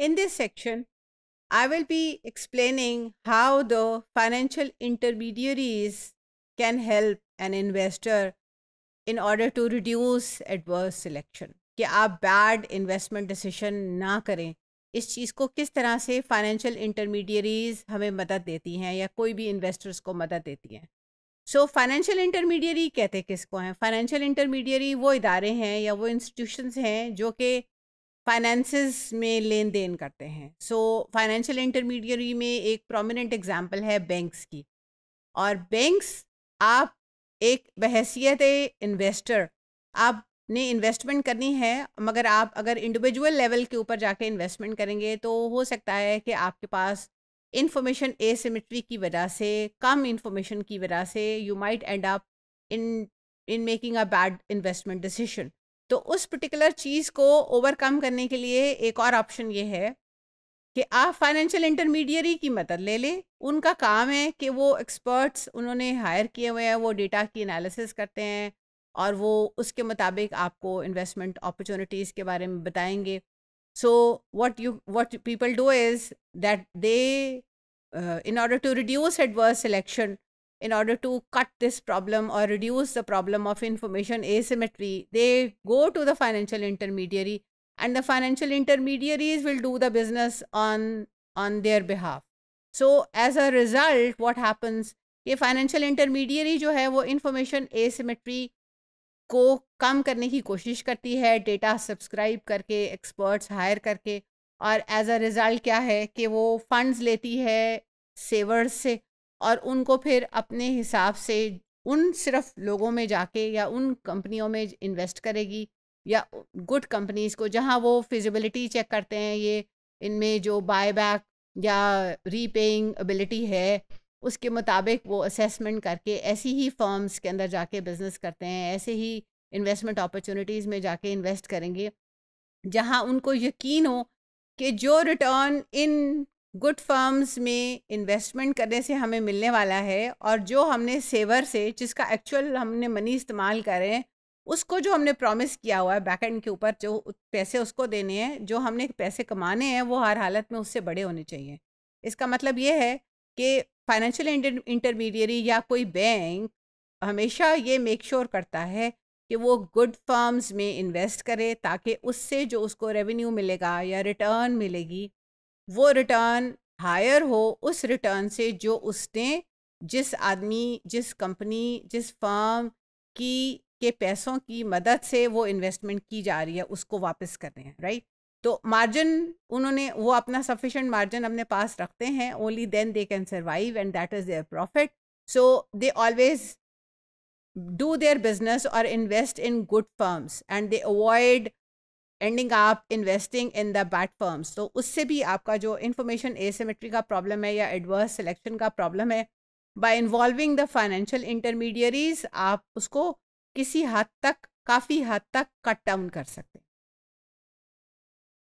In this section, I will be explaining how the financial intermediaries can help an investor in order to reduce adverse selection. कि आप bad investment decision ना करें इस चीज़ को किस तरह से फाइनेंशियल इंटरमीडियरीज हमें मदद देती हैं या कोई भी इन्वेस्टर्स को मदद देती हैं सो फाइनेंशियल इंटरमीडियरी कहते किसको हैं फाइनेंशियल इंटरमीडियरी वो इदारे हैं या वो इंस्टीट्यूशंस हैं जो कि फाइनेंसेस में लेन देन करते हैं सो फाइनेंशियल इंटरमीडियरी में एक प्रोमिनेंट एग्जांपल है बैंक्स की और बैंक्स आप एक बहसीत इन्वेस्टर आपने इन्वेस्टमेंट करनी है मगर आप अगर इंडिविजुअल लेवल के ऊपर जाके इन्वेस्टमेंट करेंगे तो हो सकता है कि आपके पास इंफॉर्मेशन एसिमेट्री की वजह से कम इंफॉर्मेशन की वजह से you might end up in in making a bad investment decision तो उस पर्टिकुलर चीज़ को ओवरकम करने के लिए एक और ऑप्शन ये है कि आप फाइनेंशियल इंटरमीडियरी की मदद ले लें उनका काम है कि वो एक्सपर्ट्स उन्होंने हायर किए हुए हैं वो डेटा की एनालिसिस करते हैं और वो उसके मुताबिक आपको इन्वेस्टमेंट अपॉर्चुनिटीज़ के बारे में बताएंगे so what you what people do is that they in order to reduce adverse selection in order to cut this problem or reduce the problem of information asymmetry, they go to the financial intermediary and the financial intermediaries will do the business on, on their behalf. So as a result, what happens? ये financial intermediary, जो है information asymmetry, asymmetry को कम करने की कोशिश करती है data subscribe करके experts hire करके और as a result, क्या है कि वो funds लेती है savers से और उनको फिर अपने हिसाब से उन सिर्फ लोगों में जाके या उन कंपनियों में इन्वेस्ट करेगी या गुड कंपनीज को जहाँ वो फिजिबिलिटी चेक करते हैं ये इनमें जो बायबैक या रीपेइंग एबिलिटी है उसके मुताबिक वो असेसमेंट करके ऐसी ही फर्म्स के अंदर जाके बिजनेस करते हैं ऐसे ही इन्वेस्टमेंट अपॉर्चुनिटीज़ में जाके इन्वेस्ट करेंगे जहाँ उनको यकीन हो कि जो रिटर्न इन गुड फर्म्स में इन्वेस्टमेंट करने से हमें मिलने वाला है और जो हमने सेवर से जिसका एक्चुअल हमने मनी इस्तेमाल करें उसको जो हमने प्रॉमिस किया हुआ है बैक एंड के ऊपर जो पैसे उसको देने हैं जो हमने पैसे कमाने हैं वो हर हालत में उससे बड़े होने चाहिए इसका मतलब ये है कि फाइनेंशियल इंटरमीडियरी या कोई बैंक हमेशा ये मेक श्योर sure करता है कि वो गुड फर्म्स में इन्वेस्ट करे ताकि उससे जो उसको रेवेन्यू मिलेगा या रिटर्न मिलेगी वो रिटर्न हायर हो उस रिटर्न से जो उसने जिस आदमी जिस कंपनी जिस फर्म की के पैसों की मदद से वो इन्वेस्टमेंट की जा रही है उसको वापस कर रहे हैं राइट तो मार्जिन उन्होंने वो अपना सफिशेंट मार्जिन अपने पास रखते हैं only then they can survive and that is their profit so they always do their business और invest in good firms and they avoid ending up investing in the bad firms तो उससे भी आपका जो इन्फॉर्मेशन एसिमेट्री का problem है या adverse selection का प्रॉब्लम है by involving the financial intermediaries आप उसको किसी हद तक काफ़ी हद तक कट डाउन कर सकते हैं